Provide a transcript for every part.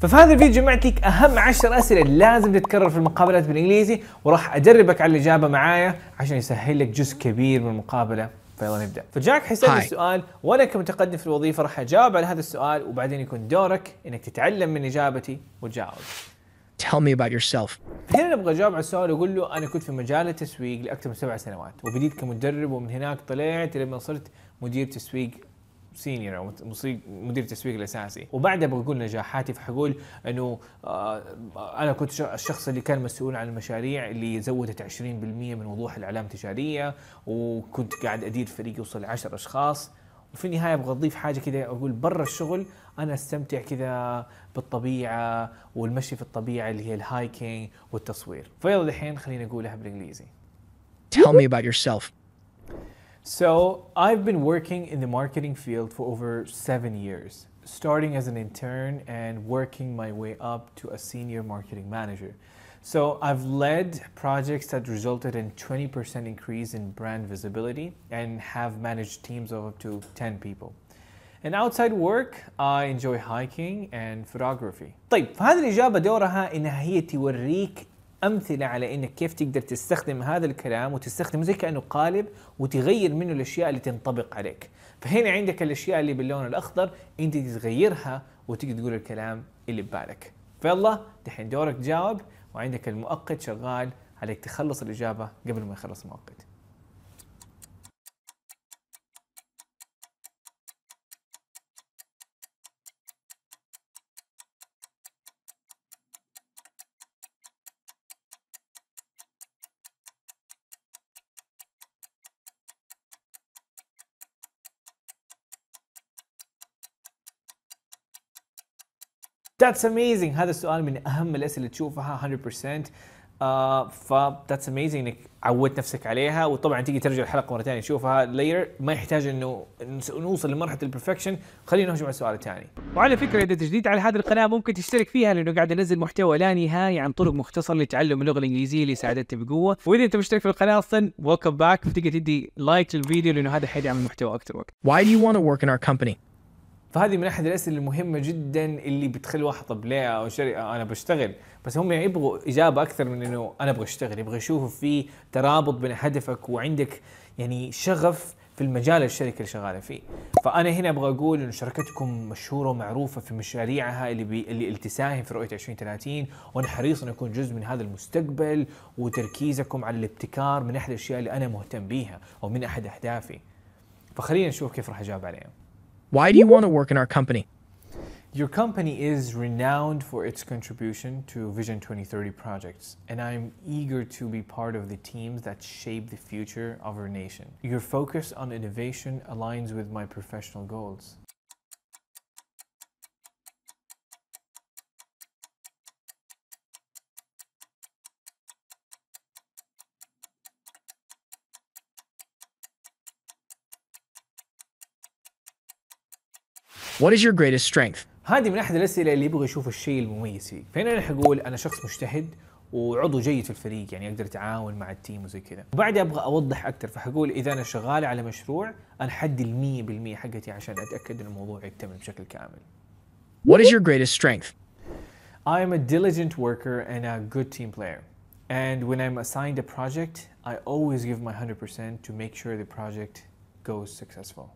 ففي هذا الفيديو جمعت لك اهم 10 اسئله لازم تتكرر في المقابلات بالانجليزي وراح ادربك على الاجابه معايا عشان يسهل لك جزء كبير من المقابله فيلا نبدا فجاك حيسالني السؤال وانا كمتقدم في الوظيفه راح اجاوب على هذا السؤال وبعدين يكون دورك انك تتعلم من اجابتي وتجاوب Tell me about yourself. هنا نبغى اجاوب على السؤال واقول له انا كنت في مجال التسويق لاكثر من سبع سنوات وبديت كمدرب ومن هناك طلعت لما صرت مدير تسويق سينيور او مدير التسويق الاساسي وبعدها بقول نجاحاتي فحقول انه آه، انا كنت الشخص اللي كان مسؤول عن المشاريع اللي زودت 20% من وضوح العلامه التجاريه وكنت قاعد ادير فريق يوصل 10 اشخاص وفي النهايه ابغى اضيف حاجه كذا اقول برا الشغل انا استمتع كذا بالطبيعه والمشي في الطبيعه اللي هي الهايكينج والتصوير فيلا الحين خليني اقولها بالانجليزي Tell me about yourself. So, I've been working in the marketing field for over seven years, starting as an intern and working my way up to a senior marketing manager. So, I've led projects that resulted in 20% increase in brand visibility and have managed teams of up to 10 people. And outside work, I enjoy hiking and photography. طيب الإجابة دورها إنها هي توريك امثله على انك كيف تقدر تستخدم هذا الكلام وتستخدمه زي كانه قالب وتغير منه الاشياء اللي تنطبق عليك فهنا عندك الاشياء اللي باللون الاخضر انت تغيرها وتقدر تقول الكلام اللي ببالك فيلا دحين دورك تجاوب وعندك المؤقت شغال عليك تخلص الاجابه قبل ما يخلص المؤقت That's amazing هذا السؤال من اهم الاسئله اللي تشوفها 100% آه ف ذاتس اميزنج انك عودت نفسك عليها وطبعا تيجي ترجع الحلقه مره ثانيه تشوفها لير ما يحتاج انه نوصل لمرحله البرفكشن خلينا نهجم على السؤال الثاني وعلى فكره اذا تجديد على هذه القناه ممكن تشترك فيها لانه قاعد انزل محتوى لا نهائي عن طرق مختصره لتعلم اللغه الانجليزيه اللي ساعدتني بقوه واذا انت مشترك في القناه اصلا ويلكم باك تقدر تدي لايك للفيديو لانه هذا حيدعم المحتوى اكثر وقت Why do you want to work in our company? فهذه من احد الاسئله المهمه جدا اللي بتخلي واحد طب ليه او آه، انا بشتغل بس هم يبغوا اجابه اكثر من انه انا ابغى اشتغل يبغى يشوفوا في ترابط بين هدفك وعندك يعني شغف في المجال الشركه اللي شغاله فيه فانا هنا ابغى اقول انه شركتكم مشهوره ومعروفه في مشاريعها اللي بي... اللي تساهم في رؤيه 2030 وانا حريص ان اكون جزء من هذا المستقبل وتركيزكم على الابتكار من احد الاشياء اللي انا مهتم بيها او من احد اهدافي فخلينا نشوف كيف راح اجاوب عليهم Why do you want to work in our company? Your company is renowned for its contribution to Vision 2030 projects, and I'm eager to be part of the teams that shape the future of our nation. Your focus on innovation aligns with my professional goals. What is your greatest strength? هذه من احد الاسئله اللي يبغى يشوف الشيء المميز فيك، فهنا انا حقول انا شخص مجتهد وعضو جيد في الفريق يعني اقدر اتعاون مع التيم وزي كذا، وبعدها ابغى اوضح اكثر فحقول اذا انا شغال على مشروع انا حدي ال 100% حقتي عشان اتاكد ان الموضوع يكتمل بشكل كامل. What is your greatest strength? I am a diligent worker and a good team player. And when I'm assigned a project, I always give my 100% to make sure the project goes successful.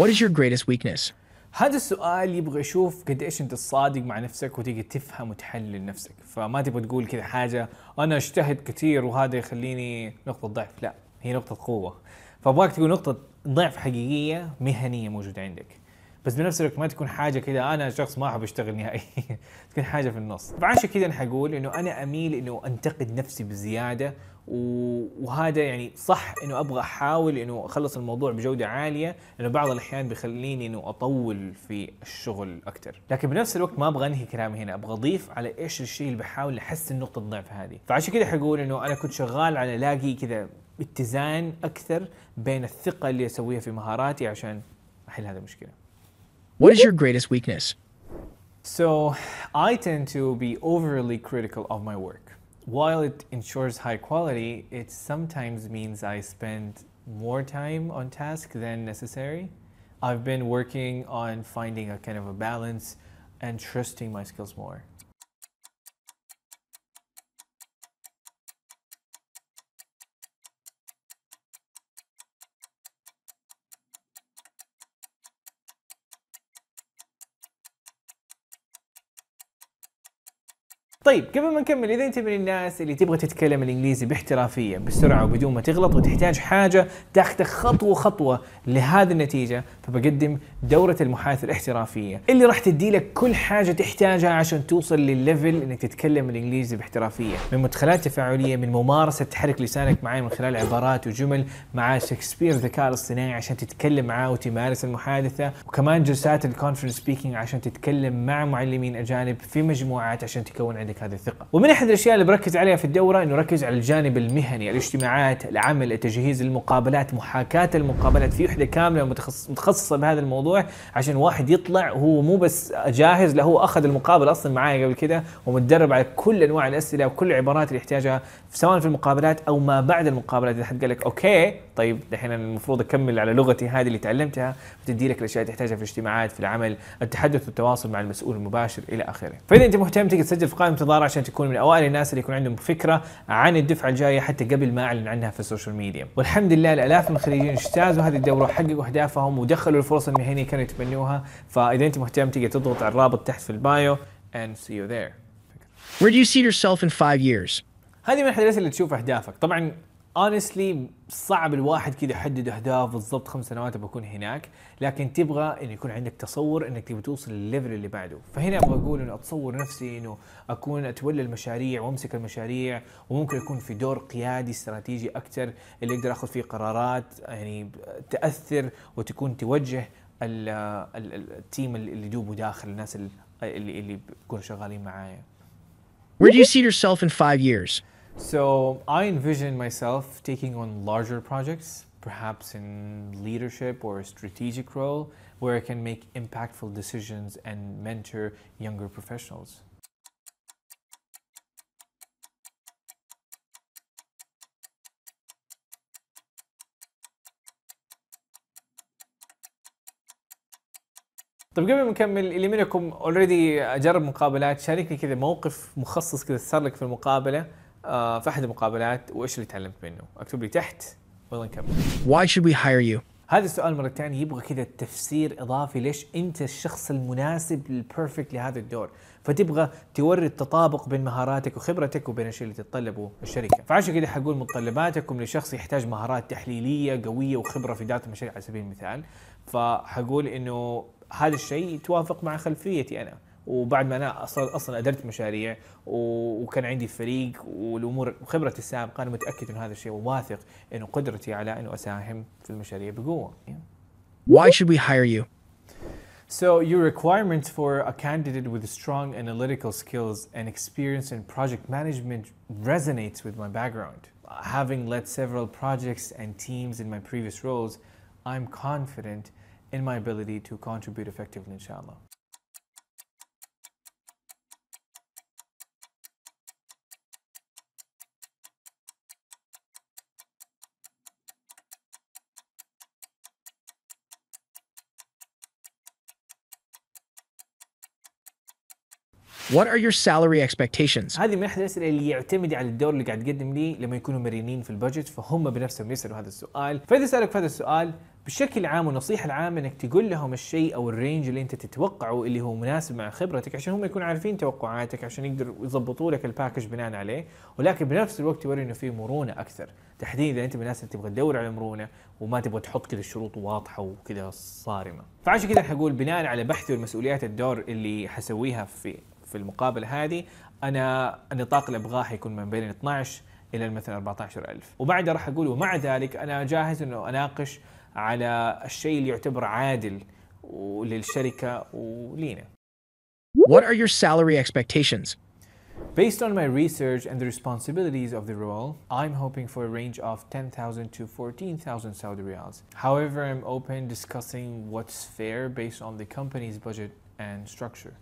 What is your greatest weakness? هذا السؤال يبغى يشوف قد ايش انت صادق مع نفسك وتيجي تفهم وتحلل نفسك فما تبغى تقول كذا حاجه انا اجتهد كثير وهذا يخليني نقطه ضعف لا هي نقطه قوه فابغاك تقول نقطه ضعف حقيقيه مهنيه موجوده عندك بس بنفس الوقت ما تكون حاجه كذا انا شخص ما احب اشتغل نهائيا تكون حاجه في النص فعشان كذا انا حقول انه انا اميل انه انتقد نفسي بزياده وهذا يعني صح انه ابغى احاول انه اخلص الموضوع بجوده عاليه لانه بعض الاحيان بيخليني انه اطول في الشغل اكثر، لكن بنفس الوقت ما ابغى انهي كلامي هنا، ابغى اضيف على ايش الشيء اللي بحاول احسن نقطه ضعف هذه، فعشان كذا حقول انه انا كنت شغال على الاقي كذا اتزان اكثر بين الثقه اللي اسويها في مهاراتي عشان احل هذه المشكله. What is your greatest weakness? So, I tend to be overly critical of my work. while it ensures high quality, it sometimes means I spend more time on task than necessary. I've been working on finding a kind of a balance and trusting my skills more. طيب قبل ما نكمل اذا انت من الناس اللي تبغى تتكلم الانجليزي باحترافيه بسرعه وبدون ما تغلط وتحتاج حاجه تاخذك خطوه خطوه لهذه النتيجه فبقدم دوره المحادثه الاحترافيه اللي راح تدي لك كل حاجه تحتاجها عشان توصل للليفل انك تتكلم الانجليزي باحترافيه من مدخلات تفاعليه من ممارسه تحرك لسانك معي من خلال عبارات وجمل مع شكسبير الذكاء الاصطناعي عشان تتكلم معاه وتمارس المحادثه وكمان جلسات الكونفرنس سبيكينج عشان تتكلم مع معلمين اجانب في مجموعات عشان تكون عندك هذه الثقه ومن احد الاشياء اللي بركز عليها في الدوره انه ركز على الجانب المهني الاجتماعات العمل التجهيز المقابلات محاكاه المقابلات في وحده كامله متخصصه بهذا الموضوع عشان واحد يطلع هو مو بس جاهز لا هو اخذ المقابله اصلا معايا قبل كده ومتدرب على كل انواع الاسئله وكل العبارات اللي يحتاجها سواء في المقابلات او ما بعد المقابلات اذا حد قال لك اوكي طيب دحين المفروض اكمل على لغتي هذه اللي تعلمتها بتدي لك الاشياء اللي تحتاجها في الاجتماعات في العمل التحدث والتواصل مع المسؤول المباشر الى اخره فاذا انت مهتم تقدر تسجل في قائمه الحضاره عشان تكون من اوائل الناس اللي يكون عندهم فكره عن الدفعه الجايه حتى قبل ما اعلن عنها في السوشيال ميديا والحمد لله الالاف من الخريجين اجتازوا هذه الدوره وحققوا اهدافهم ودخلوا الفرص المهنيه كانوا يتمنوها فاذا انت مهتم تقدر تضغط على الرابط تحت في البايو and see you there Where do you see yourself in five years? هذه من الحاجات اللي تشوف اهدافك طبعا اونستلي صعب الواحد كذا يحدد اهداف بالضبط خمس سنوات بكون هناك لكن تبغى انه يكون عندك تصور انك تبغى توصل للليفل اللي بعده فهنا ابغى اقول انه اتصور نفسي انه اكون اتولى المشاريع وامسك المشاريع وممكن يكون في دور قيادي استراتيجي اكثر اللي اقدر اخذ فيه قرارات يعني تاثر وتكون توجه التيم اللي دوبه داخل الناس اللي اللي بيكونوا شغالين معايا Where do you see yourself in five years? So I envision myself taking on larger projects, perhaps in leadership or a strategic role, where I can make impactful decisions and mentor younger professionals. طيب قبل ما نكمل اللي منكم اوريدي جرب مقابلات شاركني كذا موقف مخصص كذا صار لك في المقابله آه، في احد المقابلات وايش اللي تعلمت منه؟ اكتب لي تحت ويلا نكمل. Why should we hire you؟ هذا السؤال مرة ثانية يبغى كذا تفسير اضافي ليش انت الشخص المناسب البرفكت لهذا الدور، فتبغى توري التطابق بين مهاراتك وخبرتك وبين الشيء اللي تتطلبه الشركة، فعشان كذا حقول متطلباتكم لشخص يحتاج مهارات تحليلية قوية وخبرة في إدارة المشاريع على سبيل المثال، فحقول انه هذا الشيء يتوافق مع خلفيتي انا، وبعد ما انا اصلا اصلا ادرت مشاريع وكان عندي فريق والامور وخبرتي السابقه انا متاكد انه هذا الشيء وواثق انه قدرتي على انه اساهم في المشاريع بقوه. Why should we hire you? So your requirements for a candidate with strong analytical skills and experience in project management resonates with my background. Having led several projects and teams in my previous roles, I'm confident in my ability to contribute effectively, inshallah. What are your salary expectations? هذه من احد الاسئله اللي يعتمد على الدور اللي قاعد تقدم لي لما يكونوا مرنين في البادجت فهم بنفسهم يسالوا هذا السؤال، فاذا سالك هذا السؤال بشكل عام والنصيحه العامه انك تقول لهم الشيء او الرينج اللي انت تتوقعه اللي هو مناسب مع خبرتك عشان هم يكونوا عارفين توقعاتك عشان يقدروا يضبطوا لك الباكج بناء عليه، ولكن بنفس الوقت توري انه في مرونه اكثر، تحديدا اذا انت من الناس اللي تبغى تدور على مرونه وما تبغى تحط كذا الشروط واضحه وكذا صارمه. فعشان كذا حقول بناء على بحثي والمسؤوليات الدور اللي حسويها في في المقابله هذه انا نطاق الابغاء حيكون من بين 12 الى مثلا 14000 وبعدها راح اقول ومع ذلك انا جاهز انه اناقش على الشيء اللي يعتبر عادل للشركه ولينا What are your salary expectations? Based on my research and the responsibilities of the role, I'm hoping for a range of 10,000 to 14,000 Saudi riyals. However, I'm open discussing what's fair based on the company's budget and structure.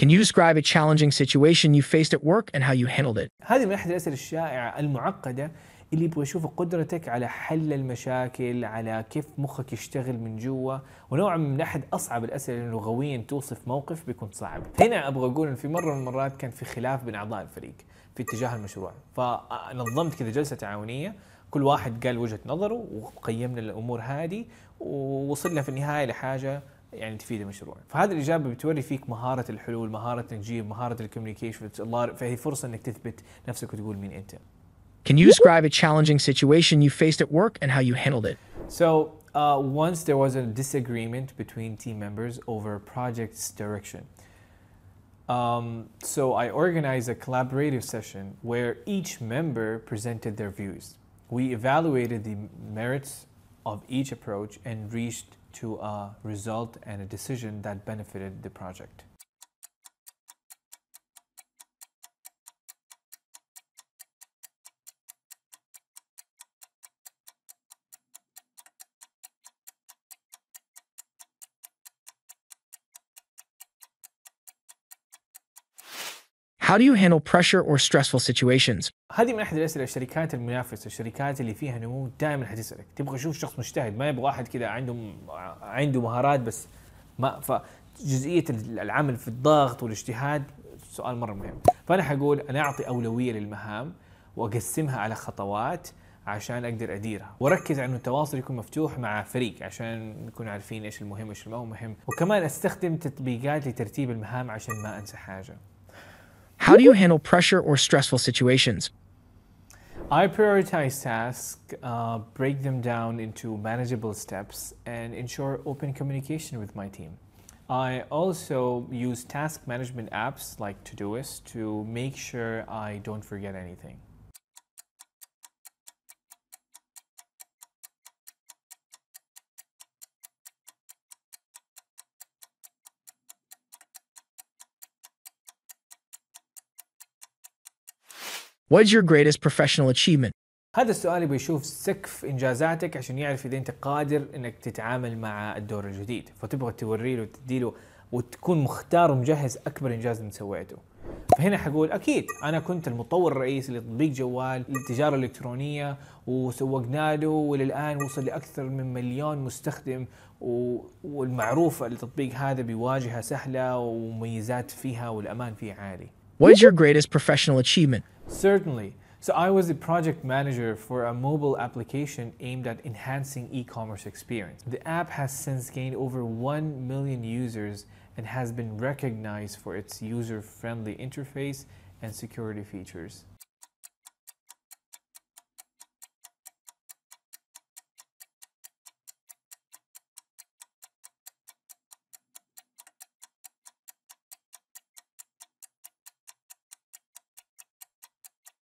Can you describe a challenging situation you faced at work and how you handled it? هذه من احد الاسئله الشائعه المعقده اللي يبغى يشوف قدرتك على حل المشاكل على كيف مخك يشتغل من جوا ونوعا من احد اصعب الاسئله لغويا توصف موقف بيكون صعب هنا ابغى اقول ان في مره من المرات كان في خلاف بين اعضاء الفريق في اتجاه المشروع فنظمت كذا جلسه تعاونيه كل واحد قال وجهه نظره وقيمنا الامور هذه ووصلنا في النهايه لحاجه يعني تفيد المشروع فهذه الاجابه بتوري فيك مهاره الحلول مهاره مهاره الكوميونيكيشن فهي فرصه انك تثبت نفسك وتقول مين انت Can you describe a challenging situation you faced at work and how you handled it? So, uh, once there was a disagreement between team members over project's direction. Um, so, I organized a collaborative session where each member presented their views. We evaluated the merits of each approach and reached to a result and a decision that benefited the project. How do you handle pressure or stressful situations? هذه من احد الاسئله الشركات المنافسه، الشركات اللي فيها نمو دائما حتسالك، تبغى تشوف شخص مجتهد، ما يبغى واحد كذا عنده عنده مهارات بس ما فجزئيه العمل في الضغط والاجتهاد سؤال مره مهم، فانا حقول انا اعطي اولويه للمهام واقسمها على خطوات عشان اقدر اديرها واركز على انه التواصل يكون مفتوح مع فريق عشان نكون عارفين ايش المهم وايش ما هو مهم وكمان استخدم تطبيقات لترتيب المهام عشان ما انسى حاجه How do you handle pressure or stressful situations? I prioritize tasks, uh, break them down into manageable steps, and ensure open communication with my team. I also use task management apps like Todoist to make sure I don't forget anything. What is your greatest professional achievement? هذا السؤال يبغى يشوف سقف انجازاتك عشان يعرف اذا انت قادر انك تتعامل مع الدور الجديد، فتبغى توري له وتدي له وتكون مختار ومجهز اكبر انجاز انت سويته. فهنا حقول اكيد انا كنت المطور الرئيسي لتطبيق جوال للتجاره الالكترونيه وسوقنا له وللان وصل لاكثر من مليون مستخدم والمعروف التطبيق هذا بواجهه سهله ومميزات فيها والامان فيه عالي. What is your greatest professional achievement? Certainly. So I was the project manager for a mobile application aimed at enhancing e-commerce experience. The app has since gained over 1 million users and has been recognized for its user-friendly interface and security features.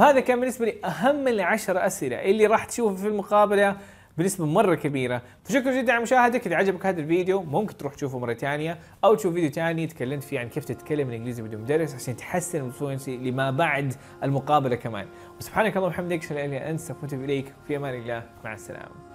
فهذا كان بالنسبه لي اهم العشر اسئله اللي راح تشوفها في المقابله بنسبه مره كبيره فشكرا جدا على مشاهدتك اذا عجبك هذا الفيديو ممكن تروح تشوفه مره ثانيه او تشوف فيديو ثاني تكلمت فيه عن كيف تتكلم الانجليزي بدون مدرس عشان تحسن الفلونسي لما بعد المقابله كمان وسبحانك اللهم وبحمدك اشهد ان لا اله الا انت اليك في امان الله مع السلامه